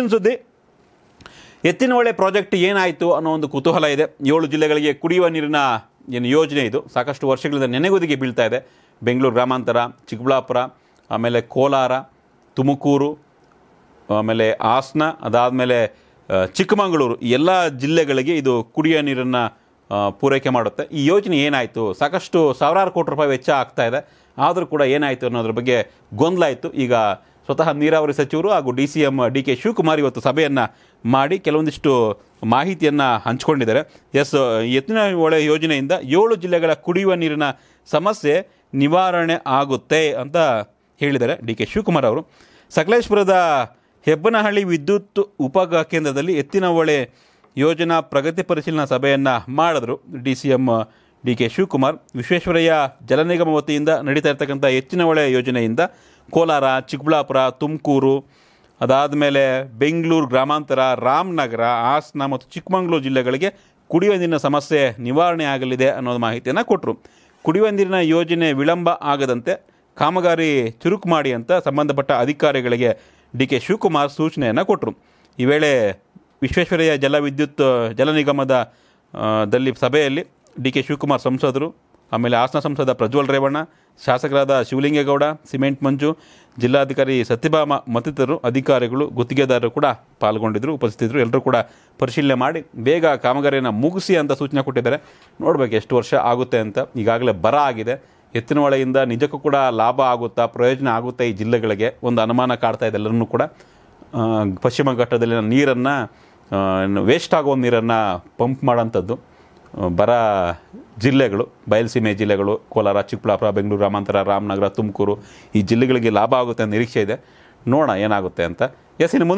ಇವತ್ತಿನ ಸುದ್ದಿ ಎತ್ತಿನ ಒಳ್ಳೆ ಪ್ರಾಜೆಕ್ಟ್ ಏನಾಯಿತು ಅನ್ನೋ ಒಂದು ಕುತೂಹಲ ಇದೆ ಏಳು ಜಿಲ್ಲೆಗಳಿಗೆ ಕುಡಿಯುವ ನೀರಿನ ಏನು ಯೋಜನೆ ಇದು ಸಾಕಷ್ಟು ವರ್ಷಗಳಿಂದ ನೆನೆಗುದಿಗೆ ಬೀಳ್ತಾ ಇದೆ ಬೆಂಗಳೂರು ಗ್ರಾಮಾಂತರ ಚಿಕ್ಕಬಳ್ಳಾಪುರ ಆಮೇಲೆ ಕೋಲಾರ ತುಮಕೂರು ಆಮೇಲೆ ಹಾಸನ ಅದಾದಮೇಲೆ ಚಿಕ್ಕಮಗಳೂರು ಎಲ್ಲ ಜಿಲ್ಲೆಗಳಿಗೆ ಇದು ಕುಡಿಯುವ ನೀರನ್ನು ಪೂರೈಕೆ ಮಾಡುತ್ತೆ ಈ ಯೋಜನೆ ಏನಾಯಿತು ಸಾಕಷ್ಟು ಸಾವಿರಾರು ಕೋಟಿ ರೂಪಾಯಿ ವೆಚ್ಚ ಆಗ್ತಾ ಇದೆ ಆದರೂ ಕೂಡ ಏನಾಯಿತು ಅನ್ನೋದ್ರ ಬಗ್ಗೆ ಗೊಂದಲ ಆಯಿತು ಈಗ ಸ್ವತಃ ನೀರಾವರಿ ಸಚಿವರು ಹಾಗೂ D C M D K Shivakumar ಇವತ್ತು ಸಭೆಯನ್ನು ಮಾಡಿ ಕೆಲವೊಂದಿಷ್ಟು ಮಾಹಿತಿಯನ್ನು ಹಂಚಿಕೊಂಡಿದ್ದಾರೆ ಎಸ್ ಎತ್ತಿನ ಒಳೆ ಯೋಜನೆಯಿಂದ ಏಳು ಜಿಲ್ಲೆಗಳ ಕುಡಿಯುವ ನೀರಿನ ಸಮಸ್ಯೆ ನಿವಾರಣೆ ಆಗುತ್ತೆ ಅಂತ ಹೇಳಿದ್ದಾರೆ ಡಿ ಕೆ ಶಿವಕುಮಾರ್ ಅವರು ಸಕಲೇಶ್ಪುರದ ಹೆಬ್ಬನಹಳ್ಳಿ ವಿದ್ಯುತ್ ಉಪ ಕೇಂದ್ರದಲ್ಲಿ ಎತ್ತಿನ ಯೋಜನಾ ಪ್ರಗತಿ ಪರಿಶೀಲನಾ ಸಭೆಯನ್ನು ಮಾಡಿದ್ರು D C M D K Shivakumar Visvesvaraya Jala Nigama ವತಿಯಿಂದ ನಡೀತಾ ಇರ್ತಕ್ಕಂಥ ಎತ್ತಿನ ಹೊಳೆ ಯೋಜನೆಯಿಂದ ಕೋಲಾರ ಚಿಕ್ಕಬಳ್ಳಾಪುರ ತುಮಕೂರು ಅದಾದ ಮೇಲೆ ಬೆಂಗಳೂರು ಗ್ರಾಮಾಂತರ ರಾಮನಗರ ಹಾಸನ ಮತ್ತು ಚಿಕ್ಕಮಗಳೂರು ಜಿಲ್ಲೆಗಳಿಗೆ ಕುಡಿಯುವ ನೀರಿನ ಸಮಸ್ಯೆ ನಿವಾರಣೆ ಆಗಲಿದೆ ಅನ್ನೋದು ಮಾಹಿತಿಯನ್ನು ಕೊಟ್ಟರು ಕುಡಿಯುವ ನೀರಿನ ಯೋಜನೆ ವಿಳಂಬ ಆಗದಂತೆ ಕಾಮಗಾರಿ ಚುರುಕು ಮಾಡಿ ಅಂತ ಸಂಬಂಧಪಟ್ಟ ಅಧಿಕಾರಿಗಳಿಗೆ ಡಿ ಕೆ ಶಿವಕುಮಾರ್ ಸೂಚನೆಯನ್ನು ಕೊಟ್ಟರು ಈ ವೇಳೆ ವಿಶ್ವೇಶ್ವರಯ್ಯ ಜಲವಿದ್ಯುತ್ ಜಲ ನಿಗಮದ ದಲ್ಲಿ ಸಭೆಯಲ್ಲಿ ಡಿ ಕೆ ಶಿವಕುಮಾರ್ ಸಂಸದರು ಆಮೇಲೆ ಹಾಸನ ಸಂಸದ ಪ್ರಜ್ವಲ್ ರೇವಣ್ಣ ಶಾಸಕರಾದ ಶಿವಲಿಂಗೇಗೌಡ ಸಿಮೆಂಟ್ ಮಂಜು ಜಿಲ್ಲಾಧಿಕಾರಿ ಸತ್ಯಭಾಮ ಮತ್ತಿತರರು ಅಧಿಕಾರಿಗಳು ಗುತ್ತಿಗೆದಾರರು ಕೂಡ ಪಾಲ್ಗೊಂಡಿದ್ದರು ಉಪಸ್ಥಿತರು ಎಲ್ಲರೂ ಕೂಡ ಪರಿಶೀಲನೆ ಮಾಡಿ ಬೇಗ ಕಾಮಗಾರಿಯನ್ನು ಮುಗಿಸಿ ಅಂತ ಸೂಚನೆ ಕೊಟ್ಟಿದ್ದಾರೆ ನೋಡಬೇಕು ಎಷ್ಟು ವರ್ಷ ಆಗುತ್ತೆ ಅಂತ ಈಗಾಗಲೇ ಬರ ಆಗಿದೆ ಎತ್ತಿನ ನಿಜಕ್ಕೂ ಕೂಡ ಲಾಭ ಆಗುತ್ತಾ ಪ್ರಯೋಜನ ಆಗುತ್ತೆ ಈ ಜಿಲ್ಲೆಗಳಿಗೆ ಒಂದು ಅನುಮಾನ ಕಾಡ್ತಾ ಇದೆ ಎಲ್ಲರನ್ನೂ ಕೂಡ ಪಶ್ಚಿಮ ಘಟ್ಟದಲ್ಲಿನ ನೀರನ್ನು ವೇಸ್ಟ್ ಆಗುವ ನೀರನ್ನು ಪಂಪ್ ಮಾಡೋಂಥದ್ದು ಬರ ಜಿಲ್ಲೆಗಳು ಬಯಲುಸೀಮೆ ಜಿಲ್ಲೆಗಳು ಕೋಲಾರ ಚಿಕ್ಕಬಳ್ಳಾಪುರ ಬೆಂಗಳೂರು ರಾಮಾಂತರ ರಾಮನಗರ ತುಮಕೂರು ಈ ಜಿಲ್ಲೆಗಳಿಗೆ ಲಾಭ ಆಗುತ್ತೆ ಅಂತ ನಿರೀಕ್ಷೆ ಇದೆ ನೋಡೋಣ ಏನಾಗುತ್ತೆ ಅಂತ ಎಸ್ ಇನ್ನು